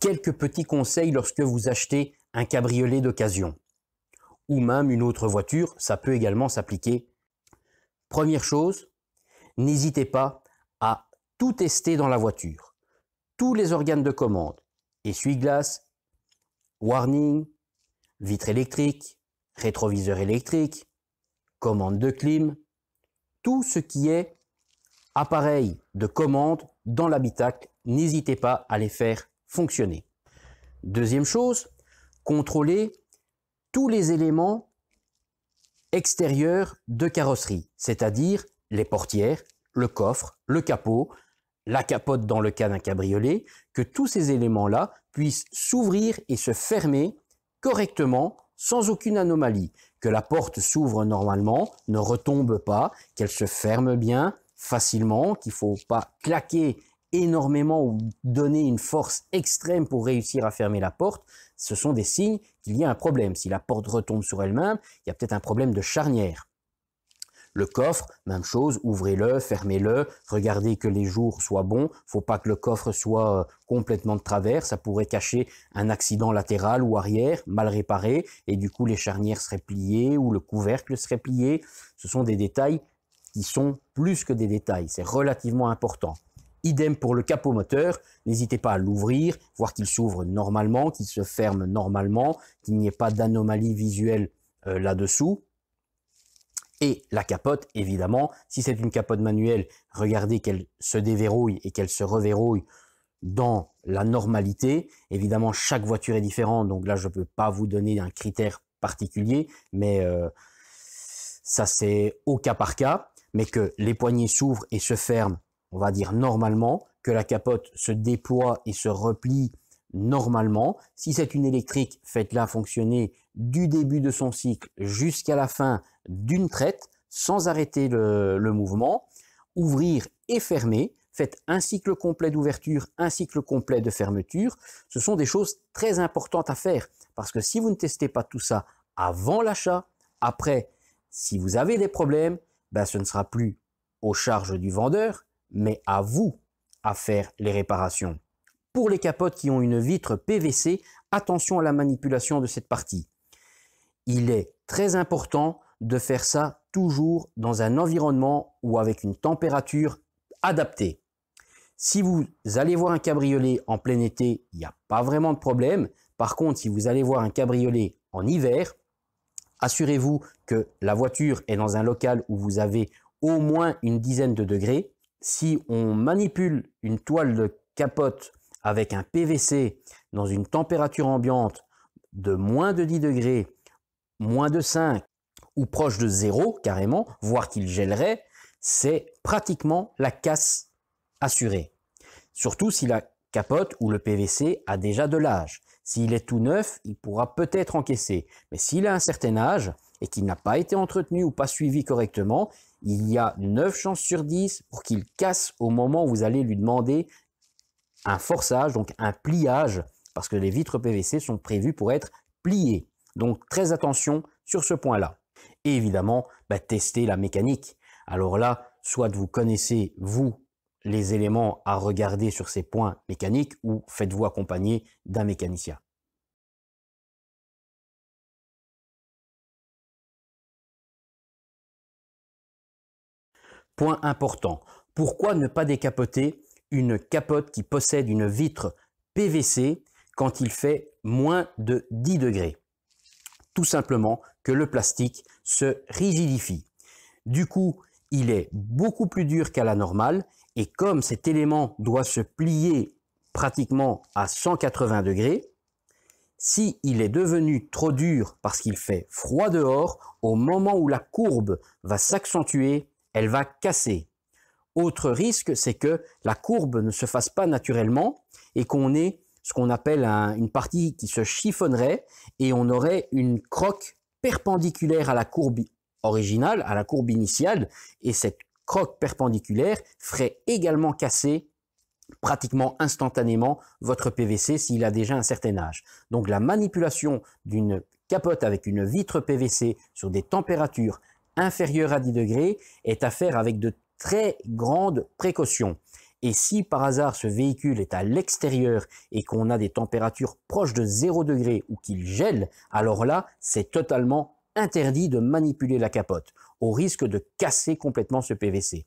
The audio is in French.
quelques petits conseils lorsque vous achetez un cabriolet d'occasion ou même une autre voiture, ça peut également s'appliquer. Première chose, n'hésitez pas à tout tester dans la voiture. Tous les organes de commande, essuie-glace, warning, vitre électrique, rétroviseur électrique, commande de clim, tout ce qui est appareil de commande dans l'habitacle, n'hésitez pas à les faire fonctionner. Deuxième chose, contrôler tous les éléments extérieurs de carrosserie, c'est-à-dire les portières, le coffre, le capot, la capote dans le cas d'un cabriolet, que tous ces éléments-là puissent s'ouvrir et se fermer correctement sans aucune anomalie, que la porte s'ouvre normalement, ne retombe pas, qu'elle se ferme bien, facilement, qu'il ne faut pas claquer énormément ou donner une force extrême pour réussir à fermer la porte, ce sont des signes qu'il y a un problème. Si la porte retombe sur elle-même, il y a peut-être un problème de charnière. Le coffre, même chose, ouvrez-le, fermez-le, regardez que les jours soient bons, faut pas que le coffre soit euh, complètement de travers, ça pourrait cacher un accident latéral ou arrière, mal réparé, et du coup les charnières seraient pliées ou le couvercle serait plié. Ce sont des détails qui sont plus que des détails, c'est relativement important. Idem pour le capot moteur, n'hésitez pas à l'ouvrir, voir qu'il s'ouvre normalement, qu'il se ferme normalement, qu'il n'y ait pas d'anomalie visuelle euh, là-dessous. Et la capote, évidemment, si c'est une capote manuelle, regardez qu'elle se déverrouille et qu'elle se reverrouille dans la normalité. Évidemment, chaque voiture est différente, donc là, je ne peux pas vous donner un critère particulier, mais euh, ça, c'est au cas par cas. Mais que les poignées s'ouvrent et se ferment on va dire normalement, que la capote se déploie et se replie normalement. Si c'est une électrique, faites-la fonctionner du début de son cycle jusqu'à la fin d'une traite, sans arrêter le, mouvement. Ouvrir et fermer. Faites un cycle complet d'ouverture, un cycle complet de fermeture. Ce sont des choses très importantes à faire parce que si vous ne testez pas tout ça avant l'achat, après, si vous avez des problèmes, ben ce ne sera plus aux charges du vendeur, mais à vous à faire les réparations. Pour les capotes qui ont une vitre PVC, attention à la manipulation de cette partie. Il est très important de faire ça toujours dans un environnement ou avec une température adaptée. Si vous allez voir un cabriolet en plein été, il n'y a pas vraiment de problème. Par contre, si vous allez voir un cabriolet en hiver, assurez-vous que la voiture est dans un local où vous avez au moins une dizaine de degrés si on manipule une toile de capote avec un PVC dans une température ambiante de moins de 10 degrés, moins de 5 ou proche de 0 carrément, voire qu'il gèlerait, c'est pratiquement la casse assurée. Surtout si la capote ou le PVC a déjà de l'âge. S'il est tout neuf, il pourra peut-être encaisser. Mais s'il a un certain âge et qu'il n'a pas été entretenu ou pas suivi correctement, il y a 9 chances sur 10 pour qu'il casse au moment où vous allez lui demander un forçage, donc un pliage, parce que les vitres PVC sont prévues pour être pliées. Donc très attention sur ce point-là. Et évidemment, bah, testez tester la mécanique. Alors là, soit vous connaissez, vous, les éléments à regarder sur ces points mécaniques, ou faites-vous accompagner d'un mécanicien. Point important, pourquoi ne pas décapoter une capote qui possède une vitre PVC quand il fait moins de 10 degrés Tout simplement que le plastique se rigidifie. Du coup, il est beaucoup plus dur qu'à la normale et comme cet élément doit se plier pratiquement à 180 degrés, si il est devenu trop dur parce qu'il fait froid dehors, au moment où la courbe va s'accentuer, elle va casser. Autre risque, c'est que la courbe ne se fasse pas naturellement et qu'on ait ce qu'on appelle une partie qui se chiffonnerait et on aurait une croque perpendiculaire à la courbe originale, à la courbe initiale, et cette croque perpendiculaire ferait également casser pratiquement instantanément votre PVC s'il a déjà un certain âge. Donc la manipulation d'une capote avec une vitre PVC sur des températures inférieur à 10 degrés est à faire avec de très grandes précautions. Et si par hasard ce véhicule est à l'extérieur et qu'on a des températures proches de 0 degré ou qu'il gèle, alors là, c'est totalement interdit de manipuler la capote, au risque de casser complètement ce PVC.